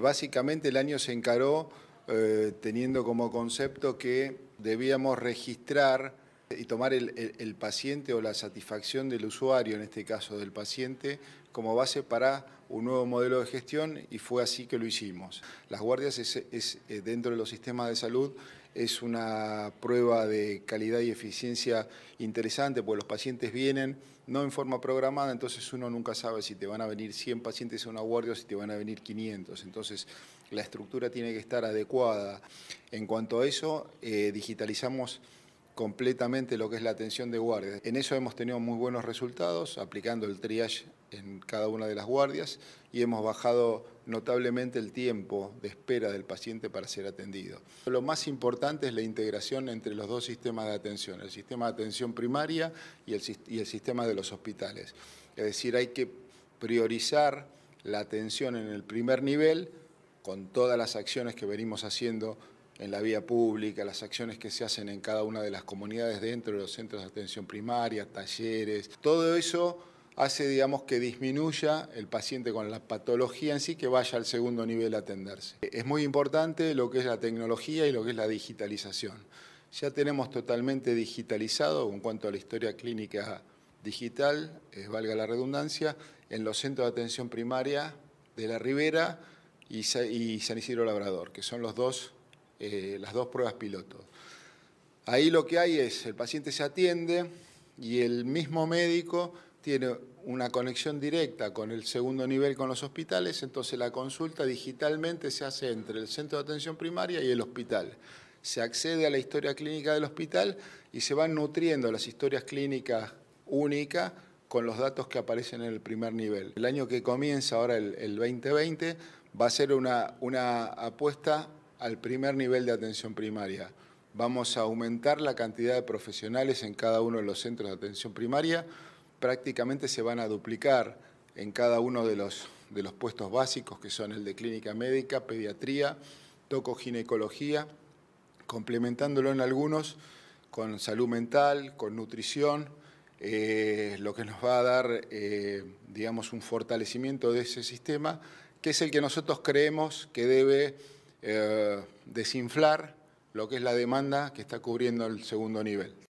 Básicamente el año se encaró eh, teniendo como concepto que debíamos registrar y tomar el, paciente o la satisfacción del usuario, en este caso del paciente, como base para un nuevo modelo de gestión y fue así que lo hicimos. Las guardias es, eh, dentro de los sistemas de salud es una prueba de calidad y eficiencia interesante porque los pacientes vienen no en forma programada, entonces uno nunca sabe si te van a venir 100 pacientes a una guardia o si te van a venir 500. Entonces la estructura tiene que estar adecuada. En cuanto a eso, eh, digitalizamos completamente lo que es la atención de guardias. En eso hemos tenido muy buenos resultados, aplicando el triage en cada una de las guardias y hemos bajado notablemente el tiempo de espera del paciente para ser atendido. Lo más importante es la integración entre los dos sistemas de atención, el sistema de atención primaria y el, y el sistema de los hospitales. Es decir, hay que priorizar la atención en el primer nivel con todas las acciones que venimos haciendo en la vía pública, las acciones que se hacen en cada una de las comunidades dentro de los centros de atención primaria, talleres, todo eso hace, digamos, que disminuya el paciente con la patología en sí, que vaya al segundo nivel a atenderse. Es muy importante lo que es la tecnología y lo que es la digitalización. Ya tenemos totalmente digitalizado, en cuanto a la historia clínica digital, eh, valga la redundancia, en los centros de atención primaria de La Ribera y San Isidro Labrador, que son los dos eh, las dos pruebas piloto. Ahí lo que hay es, el paciente se atiende y el mismo médico tiene una conexión directa con el segundo nivel con los hospitales, entonces la consulta digitalmente se hace entre el centro de atención primaria y el hospital. Se accede a la historia clínica del hospital y se van nutriendo las historias clínicas únicas con los datos que aparecen en el primer nivel. El año que comienza ahora el, 2020 va a ser una, una apuesta al primer nivel de atención primaria. Vamos a aumentar la cantidad de profesionales en cada uno de los centros de atención primaria. Prácticamente se van a duplicar en cada uno de los, de los puestos básicos, que son el de clínica médica, pediatría, tocoginecología, complementándolo en algunos con salud mental, con nutrición, eh, lo que nos va a dar, eh, digamos, un fortalecimiento de ese sistema, que es el que nosotros creemos que debe eh, desinflar lo que es la demanda que está cubriendo el segundo nivel.